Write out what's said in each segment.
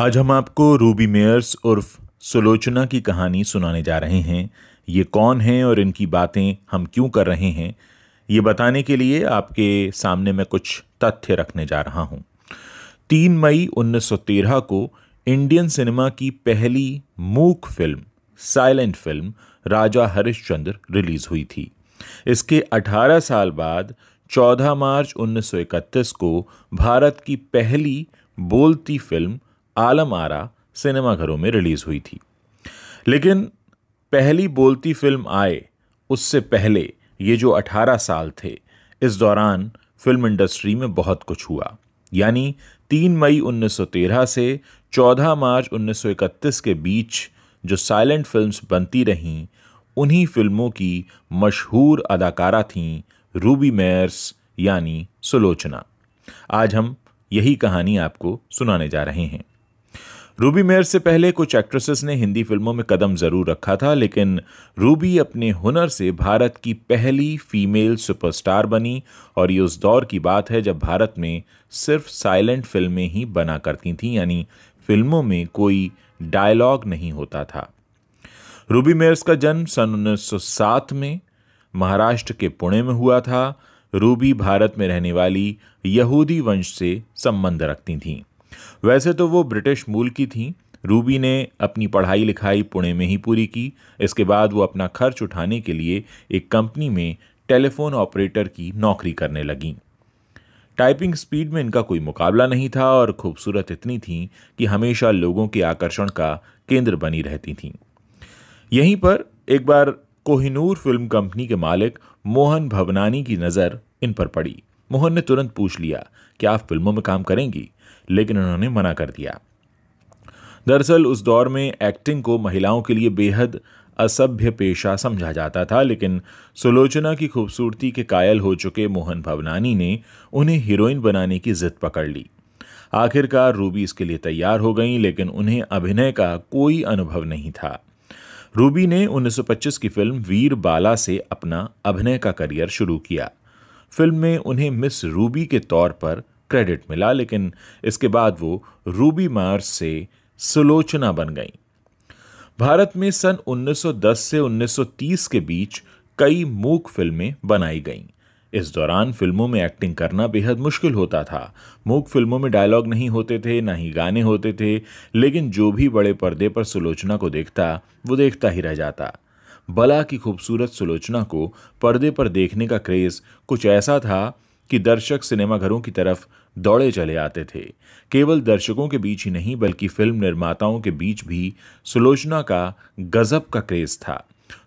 आज हम आपको रूबी मेयर्स उर्फ सुलोचना की कहानी सुनाने जा रहे हैं ये कौन हैं और इनकी बातें हम क्यों कर रहे हैं ये बताने के लिए आपके सामने मैं कुछ तथ्य रखने जा रहा हूँ तीन मई 1913 को इंडियन सिनेमा की पहली मूक film silent film Raja Harishchandra release हुई थी इसके 18 साल बाद 14 मार्च 1931 को भारत की पहली बोलती फिल्म आलम आरा सिनेमाघरों में रिलीज़ हुई थी लेकिन पहली बोलती फिल्म आए उससे पहले ये जो 18 साल थे इस दौरान फिल्म इंडस्ट्री में बहुत कुछ हुआ यानी 3 मई 1913 से 14 मार्च 1931 के बीच जो साइलेंट फिल्म्स बनती रहीं उन्हीं फिल्मों की मशहूर अदाकारा थीं रूबी मेयर्स यानी सुलोचना आज हम यही कहानी आपको सुनाने जा रहे हैं रूबी मेयर से पहले कुछ एक्ट्रेसेस ने हिंदी फिल्मों में कदम जरूर रखा था लेकिन रूबी अपने हुनर से भारत की पहली फीमेल सुपरस्टार बनी और ये उस दौर की बात है जब भारत में सिर्फ साइलेंट फिल्में ही बना करती थीं यानी फिल्मों में कोई डायलॉग नहीं होता था रूबी मेयर्स का जन्म सन 1907 में महाराष्ट्र के पुणे में हुआ था रूबी भारत में रहने वाली यहूदी वंश से संबंध रखती थीं वैसे तो वो ब्रिटिश मूल की थीं रूबी ने अपनी पढ़ाई लिखाई पुणे में ही पूरी की इसके बाद वो अपना खर्च उठाने के लिए एक कंपनी में टेलीफोन ऑपरेटर की नौकरी करने लगीं टाइपिंग स्पीड में इनका कोई मुकाबला नहीं था और खूबसूरत इतनी थी कि हमेशा लोगों के आकर्षण का केंद्र बनी रहती थीं यहीं पर एक बार कोहिनूर फिल्म कंपनी के मालिक मोहन भवनानी की नज़र इन पर पड़ी मोहन ने तुरंत पूछ लिया कि आप फिल्मों में काम करेंगी लेकिन उन्होंने मना कर दिया दरअसल उस दौर में एक्टिंग को महिलाओं के लिए बेहद असभ्य पेशा समझा जाता था लेकिन सुलोचना की खूबसूरती के कायल हो चुके मोहन भवनानी ने उन्हें हीरोइन बनाने की जिद पकड़ ली आखिरकार रूबी इसके लिए तैयार हो गई लेकिन उन्हें अभिनय का कोई अनुभव नहीं था रूबी ने 1925 की फिल्म वीर बाला से अपना अभिनय का करियर शुरू किया फिल्म में उन्हें मिस रूबी के तौर पर क्रेडिट मिला लेकिन इसके बाद वो रूबी मार्स से सुलोचना बन गई भारत में सन 1910 से 1930 के बीच कई मूक फिल्में बनाई गईं इस दौरान फिल्मों में एक्टिंग करना बेहद मुश्किल होता था मूक फिल्मों में डायलॉग नहीं होते थे ना ही गाने होते थे लेकिन जो भी बड़े पर्दे पर सुलोचना को देखता वो देखता ही रह जाता बला की खूबसूरत सुलोचना को पर्दे पर देखने का क्रेज़ कुछ ऐसा था कि दर्शक सिनेमाघरों की तरफ दौड़े चले आते थे केवल दर्शकों के बीच ही नहीं बल्कि फिल्म निर्माताओं के बीच भी सुलोचना का गजब का क्रेज था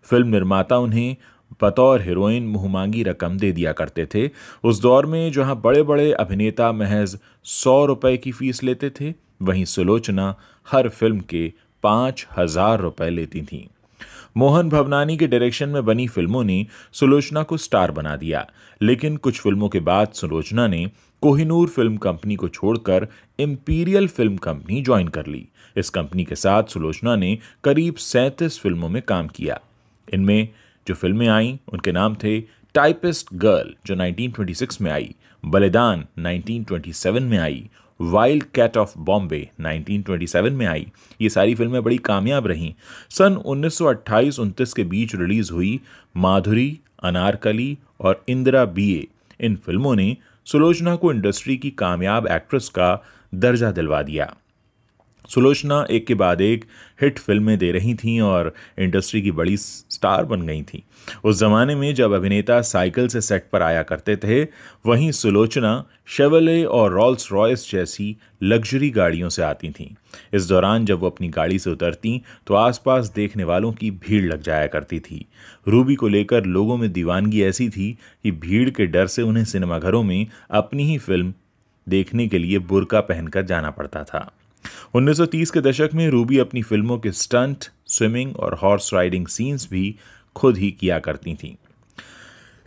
फिल्म निर्माता उन्हें बतौर हीरोइन मुहमांगी रकम दे दिया करते थे उस दौर में जहां बड़े बड़े अभिनेता महज सौ रुपए की फीस लेते थे वहीं सुलोचना हर फिल्म के पाँच हजार रुपये लेती थीं मोहन भवनानी के डायरेक्शन में बनी फिल्मों ने सुलोचना को स्टार बना दिया लेकिन कुछ फिल्मों के बाद सुलोचना ने कोहिनूर फिल्म कंपनी को छोड़कर इम्पीरियल फिल्म कंपनी ज्वाइन कर ली इस कंपनी के साथ सुलोचना ने करीब सैंतीस फिल्मों में काम किया इनमें जो फिल्में आईं उनके नाम थे टाइपिस्ट गर्ल जो 1926 में आई बलिदान 1927 में आई वाइल्ड कैट ऑफ बॉम्बे 1927 में आई ये सारी फिल्में बड़ी कामयाब रहीं सन 1928-29 के बीच रिलीज़ हुई माधुरी अनारकली और इंदिरा बीए इन फिल्मों ने सुलोचना को इंडस्ट्री की कामयाब एक्ट्रेस का दर्जा दिलवा दिया सुलोचना एक के बाद एक हिट फिल्में दे रही थीं और इंडस्ट्री की बड़ी स्टार बन गई थीं उस ज़माने में जब अभिनेता साइकिल से सेट पर आया करते थे वहीं सुलोचना शेवले और रॉल्स रॉयस जैसी लग्जरी गाड़ियों से आती थीं इस दौरान जब वो अपनी गाड़ी से उतरती तो आसपास देखने वालों की भीड़ लग जाया करती थी रूबी को लेकर लोगों में दीवानगी ऐसी थी कि भीड़ के डर से उन्हें सिनेमाघरों में अपनी ही फिल्म देखने के लिए बुरका पहनकर जाना पड़ता था 1930 के दशक में रूबी अपनी फिल्मों के स्टंट स्विमिंग और हॉर्स राइडिंग सीन्स भी खुद ही किया करती थीं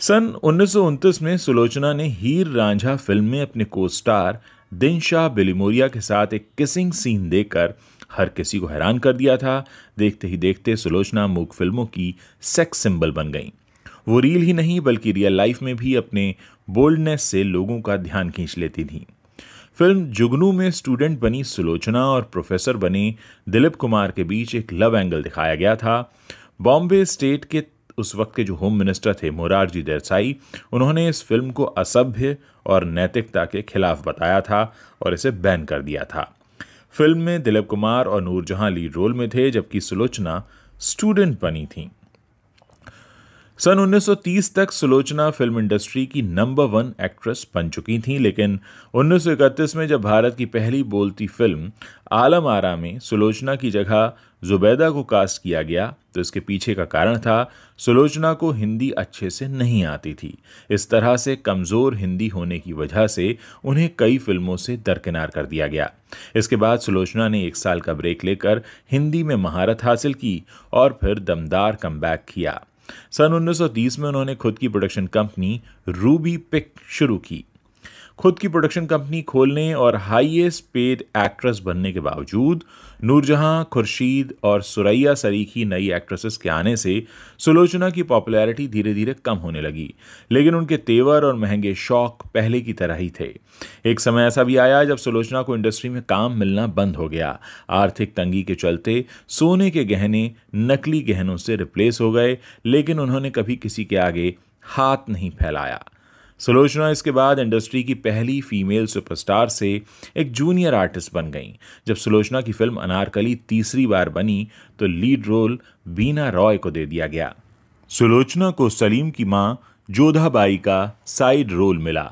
सन उन्नीस में सुलोचना ने हीर रांझा फिल्म में अपने को स्टार दिनशाह बिलिमोरिया के साथ एक किसिंग सीन देकर हर किसी को हैरान कर दिया था देखते ही देखते सुलोचना मूक फिल्मों की सेक्स सिंबल बन गई वो रील ही नहीं बल्कि रियल लाइफ में भी अपने बोल्डनेस से लोगों का ध्यान खींच लेती थीं फिल्म जुगनू में स्टूडेंट बनी सुलोचना और प्रोफेसर बने दिलीप कुमार के बीच एक लव एंगल दिखाया गया था बॉम्बे स्टेट के उस वक्त के जो होम मिनिस्टर थे मोरारजी देसाई उन्होंने इस फिल्म को असभ्य और नैतिकता के खिलाफ बताया था और इसे बैन कर दिया था फिल्म में दिलीप कुमार और नूरजहां लीड रोल में थे जबकि सुलोचना स्टूडेंट बनी थीं सन 1930 तक सुलोचना फिल्म इंडस्ट्री की नंबर वन एक्ट्रेस बन चुकी थीं लेकिन 1931 में जब भारत की पहली बोलती फिल्म आलम आरा में सुलोचना की जगह जुबैदा को कास्ट किया गया तो इसके पीछे का कारण था सुलोचना को हिंदी अच्छे से नहीं आती थी इस तरह से कमज़ोर हिंदी होने की वजह से उन्हें कई फिल्मों से दरकिनार कर दिया गया इसके बाद सुलोचना ने एक साल का ब्रेक लेकर हिंदी में महारत हासिल की और फिर दमदार कम किया सन 1930 में उन्होंने खुद की प्रोडक्शन कंपनी रूबी पिक शुरू की खुद की प्रोडक्शन कंपनी खोलने और हाईएस्ट पेड एक्ट्रेस बनने के बावजूद नूरजहां खुर्शीद और सुरैया सरीखी नई एक्ट्रेसेस के आने से सुलोचना की पॉपुलैरिटी धीरे धीरे कम होने लगी लेकिन उनके तेवर और महंगे शौक पहले की तरह ही थे एक समय ऐसा भी आया जब सुलोचना को इंडस्ट्री में काम मिलना बंद हो गया आर्थिक तंगी के चलते सोने के गहने नकली गहनों से रिप्लेस हो गए लेकिन उन्होंने कभी किसी के आगे हाथ नहीं फैलाया सलोचना इसके बाद इंडस्ट्री की पहली फीमेल सुपरस्टार से एक जूनियर आर्टिस्ट बन गईं जब सलोचना की फिल्म अनारकली तीसरी बार बनी तो लीड रोल बीना रॉय को दे दिया गया सुलोचना को सलीम की माँ जोधाबाई का साइड रोल मिला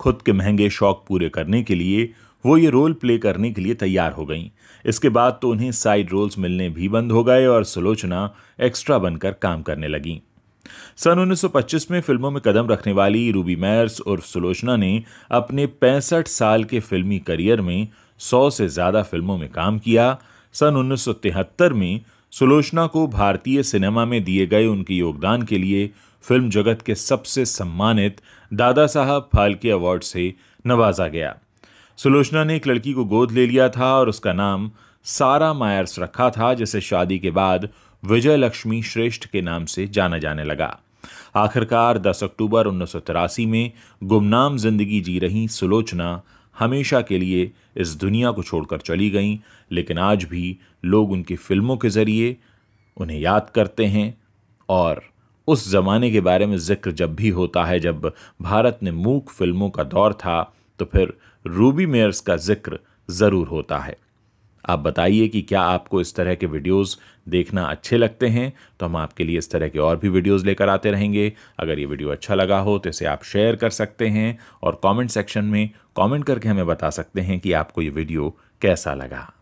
खुद के महंगे शौक पूरे करने के लिए वो ये रोल प्ले करने के लिए तैयार हो गई इसके बाद तो उन्हें साइड रोल्स मिलने भी बंद हो गए और सुलोचना एक्स्ट्रा बनकर काम करने लगीं सन 1925 में फिल्मों में कदम रखने वाली रूबी मैर्स उर्फ सुलोचना ने अपने पैंसठ साल के फिल्मी करियर में सौ से ज़्यादा फिल्मों में काम किया सन 1973 में सुलोचना को भारतीय सिनेमा में दिए गए उनके योगदान के लिए फिल्म जगत के सबसे सम्मानित दादा साहब फाल्के अवार्ड से नवाजा गया सुलोचना ने एक लड़की को गोद ले लिया था और उसका नाम सारा मायर्स रखा था जिसे शादी के बाद विजयलक्ष्मी श्रेष्ठ के नाम से जाना जाने लगा आखिरकार 10 अक्टूबर उन्नीस में गुमनाम जिंदगी जी रही सुलोचना हमेशा के लिए इस दुनिया को छोड़कर चली गईं लेकिन आज भी लोग उनकी फिल्मों के ज़रिए उन्हें याद करते हैं और उस ज़माने के बारे में जिक्र जब भी होता है जब भारत ने मूक फिल्मों का दौर था तो फिर रूबी मेयर्स का जिक्र ज़रूर होता है आप बताइए कि क्या आपको इस तरह के वीडियोस देखना अच्छे लगते हैं तो हम आपके लिए इस तरह के और भी वीडियोस लेकर आते रहेंगे अगर ये वीडियो अच्छा लगा हो तो इसे आप शेयर कर सकते हैं और कमेंट सेक्शन में कमेंट करके हमें बता सकते हैं कि आपको ये वीडियो कैसा लगा